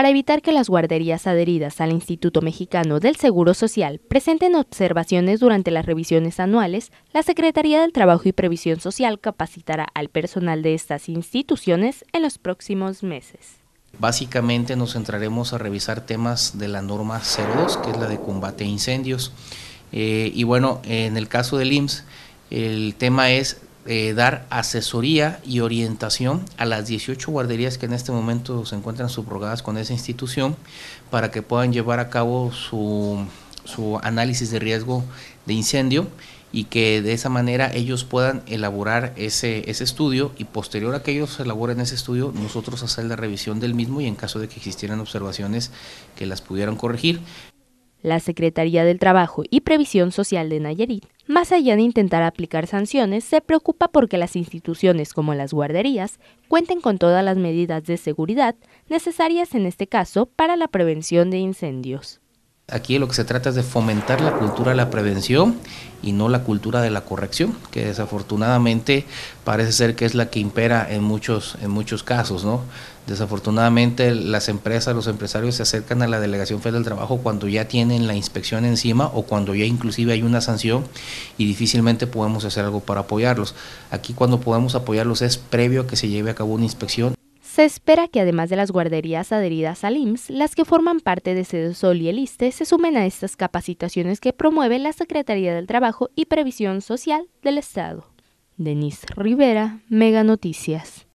para evitar que las guarderías adheridas al Instituto Mexicano del Seguro Social presenten observaciones durante las revisiones anuales, la Secretaría del Trabajo y Previsión Social capacitará al personal de estas instituciones en los próximos meses. Básicamente nos centraremos a revisar temas de la norma 02, que es la de combate a incendios. Eh, y bueno, en el caso del IMSS, el tema es eh, dar asesoría y orientación a las 18 guarderías que en este momento se encuentran subrogadas con esa institución para que puedan llevar a cabo su, su análisis de riesgo de incendio y que de esa manera ellos puedan elaborar ese, ese estudio y posterior a que ellos elaboren ese estudio, nosotros hacer la revisión del mismo y en caso de que existieran observaciones que las pudieran corregir la Secretaría del Trabajo y Previsión Social de Nayarit, más allá de intentar aplicar sanciones, se preocupa porque las instituciones como las guarderías cuenten con todas las medidas de seguridad necesarias en este caso para la prevención de incendios. Aquí lo que se trata es de fomentar la cultura de la prevención y no la cultura de la corrección, que desafortunadamente parece ser que es la que impera en muchos, en muchos casos, ¿no? Desafortunadamente las empresas, los empresarios se acercan a la Delegación Federal del Trabajo cuando ya tienen la inspección encima o cuando ya inclusive hay una sanción y difícilmente podemos hacer algo para apoyarlos. Aquí cuando podemos apoyarlos es previo a que se lleve a cabo una inspección. Se espera que además de las guarderías adheridas al IMSS, las que forman parte de Cedosol y el se sumen a estas capacitaciones que promueve la Secretaría del Trabajo y Previsión Social del Estado. Denise Rivera, Mega Noticias.